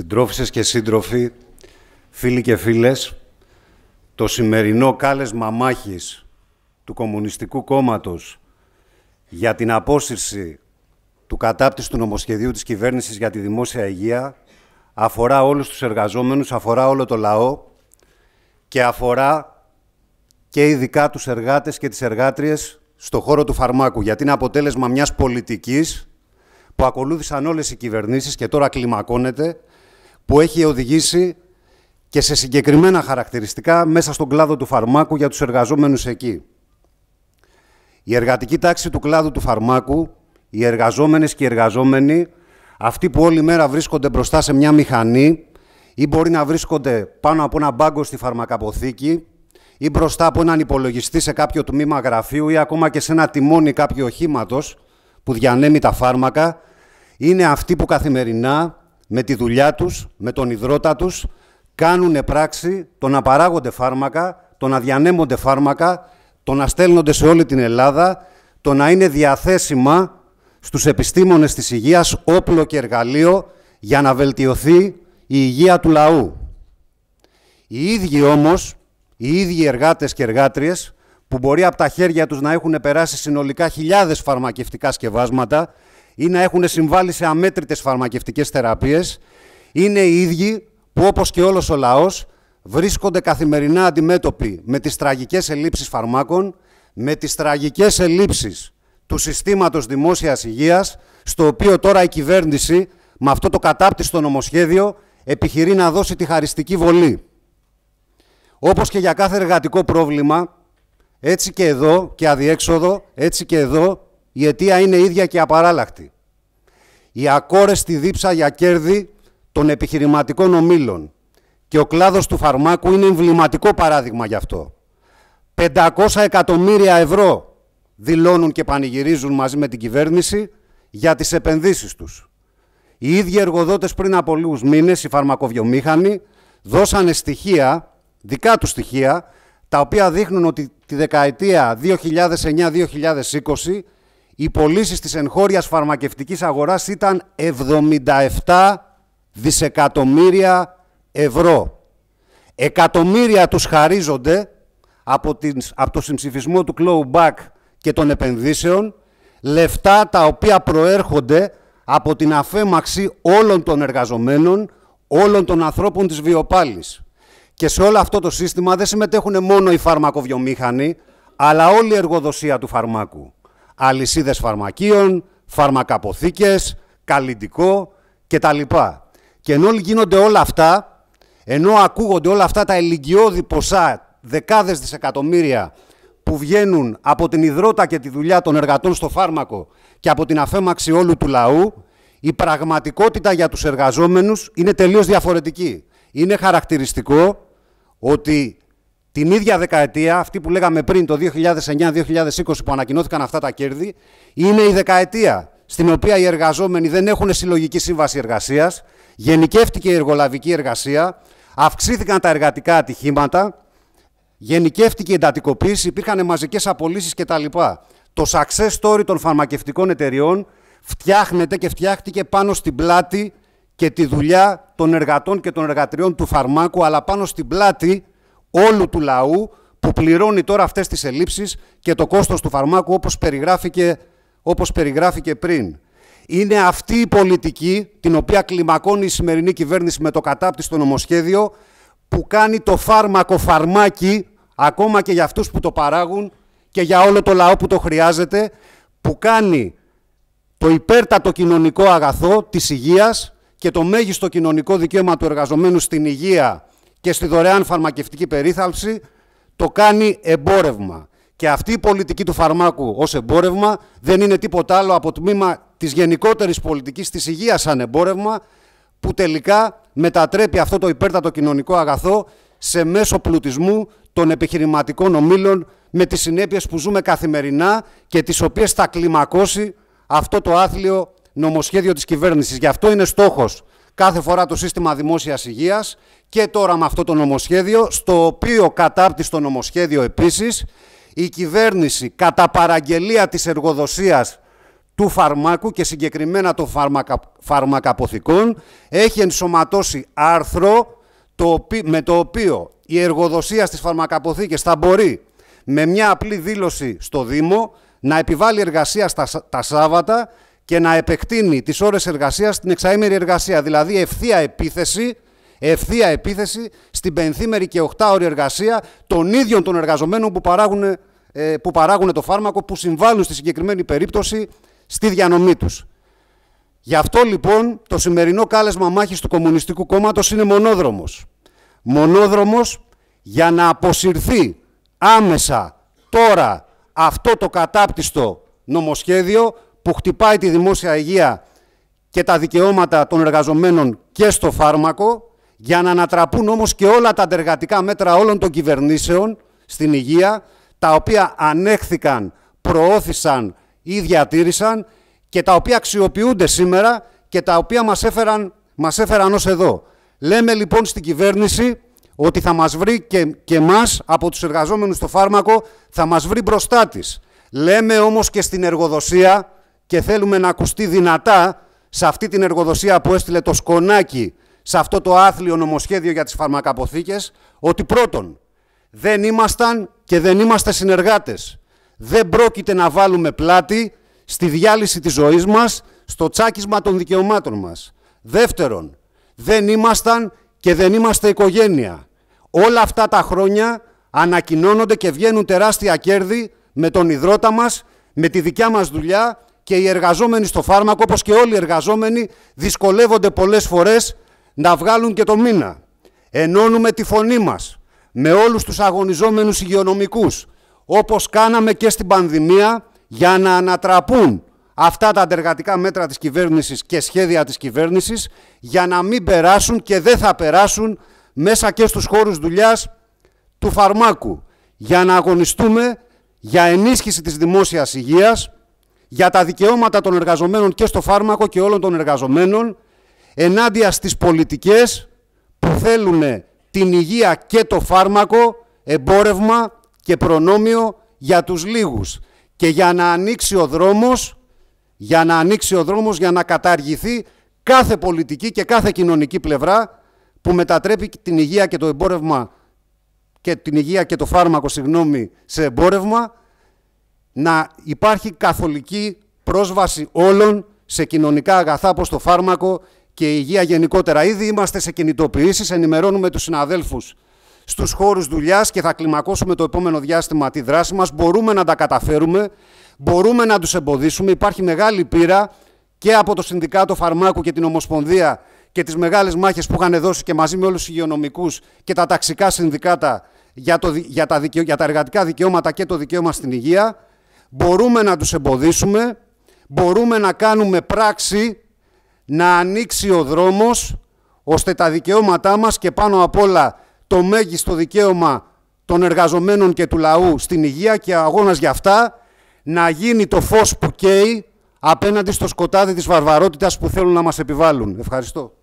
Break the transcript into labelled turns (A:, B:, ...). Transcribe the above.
A: Συντρόφισσες και σύντροφοι, φίλοι και φίλες, το σημερινό κάλεσμα μάχης του Κομμουνιστικού Κόμματος για την απόσυρση του του νομοσχεδίου της κυβέρνησης για τη δημόσια υγεία αφορά όλους τους εργαζόμενους, αφορά όλο το λαό και αφορά και ειδικά τους εργάτες και τις εργάτριες στο χώρο του φαρμάκου, γιατί είναι αποτέλεσμα μιας πολιτικής που ακολούθησαν όλες οι κυβερνήσεις και τώρα κλιμακώνεται, που έχει οδηγήσει και σε συγκεκριμένα χαρακτηριστικά μέσα στον κλάδο του φαρμάκου για τους εργαζόμενους εκεί. Η εργατική τάξη του κλάδου του φαρμάκου, οι εργαζόμενες και οι εργαζόμενοι, αυτοί που όλη μέρα βρίσκονται μπροστά σε μια μηχανή ή μπορεί να βρίσκονται πάνω από ένα μπάγκο στη φαρμακαποθήκη ή μπροστά από έναν υπολογιστή σε κάποιο τμήμα γραφείου ή ακόμα και σε ένα τιμόνι κάποιου οχήματος που διανέμει τα φάρμακα, είναι αυτοί που καθημερινά με τη δουλειά τους, με τον ιδρώτα τους, κάνουν πράξη το να παράγονται φάρμακα, το να διανέμονται φάρμακα, το να στέλνονται σε όλη την Ελλάδα, το να είναι διαθέσιμα στους επιστήμονες της υγείας όπλο και εργαλείο για να βελτιωθεί η υγεία του λαού. Οι ίδιοι όμως, οι ίδιοι εργάτες και εργάτριες, που μπορεί από τα χέρια τους να έχουν περάσει συνολικά χιλιάδες φαρμακευτικά σκευάσματα, ή να έχουν συμβάλει σε αμέτρητες φαρμακευτικές θεραπείες, είναι οι ίδιοι που όπως και όλος ο λαός βρίσκονται καθημερινά αντιμέτωποι με τις τραγικές ελλείψεις φαρμάκων, με τις τραγικές ελλείψεις του συστήματος δημόσιας υγείας, στο οποίο τώρα η κυβέρνηση με αυτό το κατάπτυστο νομοσχέδιο επιχειρεί να δώσει τη χαριστική βολή. Όπως και για κάθε εργατικό πρόβλημα, έτσι και εδώ και αδιέξοδο, έτσι και εδώ η αιτία είναι ίδια και απαράλλαχτη. Η ακόρεστη δίψα για κέρδη των επιχειρηματικών ομήλων και ο κλάδος του φαρμάκου είναι εμβληματικό παράδειγμα γι' αυτό. 500 εκατομμύρια ευρώ δηλώνουν και πανηγυρίζουν μαζί με την κυβέρνηση για τις επενδύσεις τους. Οι ίδιοι εργοδότες πριν από λίγους μήνες, οι φαρμακοβιομήχανοι, δώσανε στοιχεία, δικά τους στοιχεία, τα οποία δείχνουν ότι τη δεκαετία 2009-2020 οι πωλήσεις της εγχώριας φαρμακευτικής αγοράς ήταν 77 δισεκατομμύρια ευρώ. Εκατομμύρια τους χαρίζονται από, την, από το συμψηφισμό του clawback και των επενδύσεων, λεφτά τα οποία προέρχονται από την αφέμαξη όλων των εργαζομένων, όλων των ανθρώπων της βιοπάλης. Και σε όλο αυτό το σύστημα δεν συμμετέχουν μόνο οι φαρμακοβιομήχανοι, αλλά όλη η εργοδοσία του φαρμάκου αλυσίδες φαρμακείων, φαρμακαποθήκες, καλλιντικό κτλ. Και ενώ γίνονται όλα αυτά, ενώ ακούγονται όλα αυτά τα ελληνικιώδη ποσά, δεκάδες δισεκατομμύρια που βγαίνουν από την υδρότα και τη δουλειά των εργατών στο φάρμακο και από την αφέμαξη όλου του λαού, η πραγματικότητα για τους εργαζόμενους είναι τελείως διαφορετική. Είναι χαρακτηριστικό ότι την ίδια δεκαετία, αυτή που λέγαμε πριν το 2009-2020 που ανακοινώθηκαν αυτά τα κέρδη, είναι η δεκαετία στην οποία οι εργαζόμενοι δεν έχουν συλλογική σύμβαση εργασίας, γενικεύτηκε η εργολαβική εργασία, αυξήθηκαν τα εργατικά ατυχήματα, γενικεύτηκε η εντατικοποίηση, υπήρχαν μαζικές απολύσεις κτλ. Το success story των φαρμακευτικών εταιριών φτιάχνεται και φτιάχτηκε πάνω στην πλάτη και τη δουλειά των εργατών και των εργατριών του φαρμάκου, αλλά πάνω στην πλάτη όλου του λαού που πληρώνει τώρα αυτές τις ελλείψεις και το κόστος του φαρμάκου όπως περιγράφηκε, όπως περιγράφηκε πριν. Είναι αυτή η πολιτική την οποία κλιμακώνει η σημερινή κυβέρνηση με το κατάπτυστο νομοσχέδιο που κάνει το φάρμακο φαρμάκι ακόμα και για αυτούς που το παράγουν και για όλο το λαό που το χρειάζεται που κάνει το υπέρτατο κοινωνικό αγαθό της υγείας και το μέγιστο κοινωνικό δικαίωμα του εργαζομένου στην υγεία και στη δωρεάν φαρμακευτική περίθαλψη το κάνει εμπόρευμα. Και αυτή η πολιτική του φαρμάκου ως εμπόρευμα δεν είναι τίποτα άλλο από τμήμα της γενικότερης πολιτικής της υγείας σαν εμπόρευμα που τελικά μετατρέπει αυτό το υπέρτατο κοινωνικό αγαθό σε μέσο πλουτισμού των επιχειρηματικών ομίλων με τις συνέπειες που ζούμε καθημερινά και τις οποίες θα κλιμακώσει αυτό το άθλιο νομοσχέδιο της κυβέρνησης. Γι' αυτό είναι στόχος κάθε φορά το σύστημα δημόσιας υγείας και τώρα με αυτό το νομοσχέδιο, στο οποίο στο νομοσχέδιο επίσης η κυβέρνηση κατά παραγγελία της εργοδοσίας του φαρμάκου και συγκεκριμένα των φαρμακα, φαρμακαποθηκών έχει ενσωματώσει άρθρο το με το οποίο η εργοδοσία στις φαρμακαποθήκες θα μπορεί με μια απλή δήλωση στο Δήμο να επιβάλλει εργασία στα, τα Σάββατα και να επεκτείνει τις ώρες εργασίας στην εξαήμερη εργασία. Δηλαδή ευθεία επίθεση, ευθεία επίθεση στην πενθήμερη και οχτάωρη εργασία των ίδιων των εργαζομένων που παράγουν, ε, που παράγουν το φάρμακο, που συμβάλλουν στη συγκεκριμένη περίπτωση στη διανομή τους. Γι' αυτό λοιπόν το σημερινό κάλεσμα μάχης του Κομμουνιστικού Κόμματος είναι μονόδρομος. Μονόδρομος για να αποσυρθεί άμεσα τώρα αυτό το κατάπτυστο νομοσχέδιο που χτυπάει τη δημόσια υγεία και τα δικαιώματα των εργαζομένων και στο φάρμακο, για να ανατραπούν όμως και όλα τα αντεργατικά μέτρα όλων των κυβερνήσεων στην υγεία, τα οποία ανέχθηκαν, προώθησαν ή διατήρησαν και τα οποία αξιοποιούνται σήμερα και τα οποία μας έφεραν, μας έφεραν ως εδώ. Λέμε λοιπόν στην κυβέρνηση ότι θα μας βρει και, και μας από τους εργαζόμενους στο φάρμακο, θα μας βρει μπροστά της. Λέμε όμως και στην εργοδοσία και θέλουμε να ακουστεί δυνατά σε αυτή την εργοδοσία που έστειλε το σκονάκι σε αυτό το άθλιο νομοσχέδιο για τις φαρμακαποθήκες, ότι πρώτον, δεν ήμασταν και δεν είμαστε συνεργάτες. Δεν πρόκειται να βάλουμε πλάτη στη διάλυση της ζωής μας, στο τσάκισμα των δικαιωμάτων μας. Δεύτερον, δεν ήμασταν και δεν είμαστε οικογένεια. Όλα αυτά τα χρόνια ανακοινώνονται και βγαίνουν τεράστια κέρδη με τον ιδρώτα μας, με τη δικιά μας δουλειά και οι εργαζόμενοι στο φάρμακο, όπως και όλοι οι εργαζόμενοι, δυσκολεύονται πολλές φορές να βγάλουν και το μήνα. Ενώνουμε τη φωνή μας με όλους τους αγωνιζόμενους υγειονομικούς, όπως κάναμε και στην πανδημία, για να ανατραπούν αυτά τα αντεργατικά μέτρα της κυβέρνησης και σχέδια της κυβέρνησης, για να μην περάσουν και δεν θα περάσουν μέσα και στους χώρους δουλειάς του φαρμάκου, για να αγωνιστούμε για ενίσχυση της δημόσιας υγείας, για τα δικαιώματα των εργαζομένων και στο φάρμακο και όλων των εργαζομένων ενάντια στις πολιτικές που θέλουν την υγεία και το φάρμακο εμπόρευμα και προνόμιο για τους λίγους και για να ανοίξει ο δρόμος για να ανοίξει ο δρόμος για να καταργηθεί κάθε πολιτική και κάθε κοινωνική πλευρά που μετατρέπει την υγεία και το εμπόρευμα και την υγεία και το φάρμακο σε εμπόρευμα να υπάρχει καθολική πρόσβαση όλων σε κοινωνικά αγαθά όπως το φάρμακο και η υγεία γενικότερα. Ήδη είμαστε σε κινητοποιήσεις, ενημερώνουμε τους συναδέλφους στους χώρους δουλειάς και θα κλιμακώσουμε το επόμενο διάστημα τη δράση μας. Μπορούμε να τα καταφέρουμε, μπορούμε να τους εμποδίσουμε. Υπάρχει μεγάλη πείρα και από το Συνδικάτο Φαρμάκου και την Ομοσπονδία και τις μεγάλες μάχες που είχαν δώσει και μαζί με όλους τους υγειονομικούς και τα ταξικά συνδικάτα για, το, για, τα, για τα εργατικά δικαιώματα και το δικαίωμα στην υγεία μπορούμε να τους εμποδίσουμε, μπορούμε να κάνουμε πράξη, να ανοίξει ο δρόμος, ώστε τα δικαιώματά μας και πάνω απ' όλα το μέγιστο δικαίωμα των εργαζομένων και του λαού στην υγεία και αγώνας για αυτά, να γίνει το φως που καίει απέναντι στο σκοτάδι της βαρβαρότητας που θέλουν να μας επιβάλλουν. Ευχαριστώ.